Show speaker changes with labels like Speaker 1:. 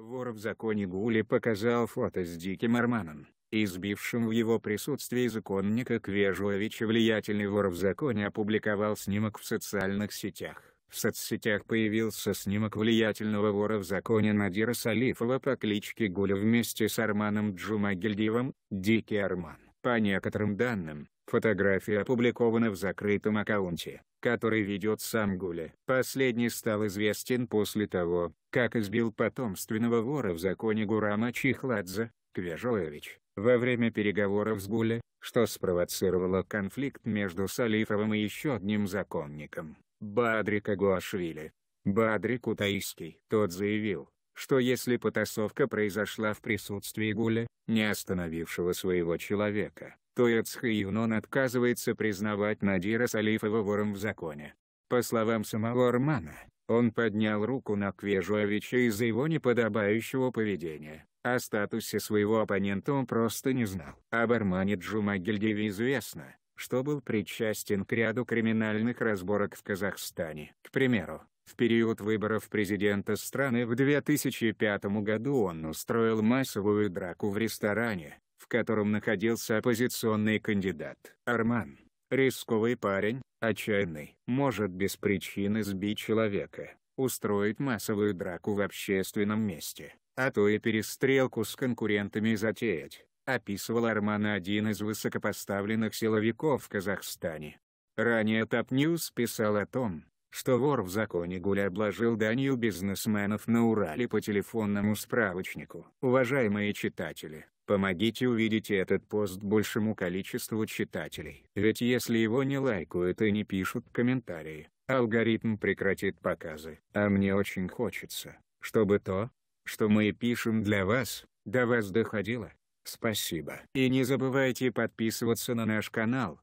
Speaker 1: Вор в законе Гули показал фото с Диким Арманом, избившим в его присутствии законника Квежуовича влиятельный вор в законе опубликовал снимок в социальных сетях. В соцсетях появился снимок влиятельного вора в законе Надира Салифова по кличке Гуля вместе с Арманом Джумагильдиевым, Дикий Арман. По некоторым данным, фотография опубликована в закрытом аккаунте, который ведет сам Гули. Последний стал известен после того, как избил потомственного вора в законе Гурама Чихладзе, Квежоевич, во время переговоров с Гули, что спровоцировало конфликт между Салифовым и еще одним законником, Бадрик Агуашвили. Бадрик Утаиский. Тот заявил, что если потасовка произошла в присутствии Гуля, не остановившего своего человека, то Эцхаюнон отказывается признавать Надира Салифова вором в законе. По словам самого Армана, он поднял руку на Квежуовича из-за его неподобающего поведения. О статусе своего оппонента он просто не знал. Об Армане Джумагильдеве известно, что был причастен к ряду криминальных разборок в Казахстане. К примеру, в период выборов президента страны в 2005 году он устроил массовую драку в ресторане, в котором находился оппозиционный кандидат. Арман. Рисковый парень, отчаянный, может без причины сбить человека, устроить массовую драку в общественном месте, а то и перестрелку с конкурентами затеять, описывал Армана один из высокопоставленных силовиков в Казахстане. Ранее Тап Ньюс писал о том, что вор в законе Гуля обложил данью бизнесменов на Урале по телефонному справочнику. Уважаемые читатели, помогите увидеть этот пост большему количеству читателей. Ведь если его не лайкают и не пишут комментарии, алгоритм прекратит показы. А мне очень хочется, чтобы то, что мы пишем для вас, до вас доходило. Спасибо. И не забывайте подписываться на наш канал,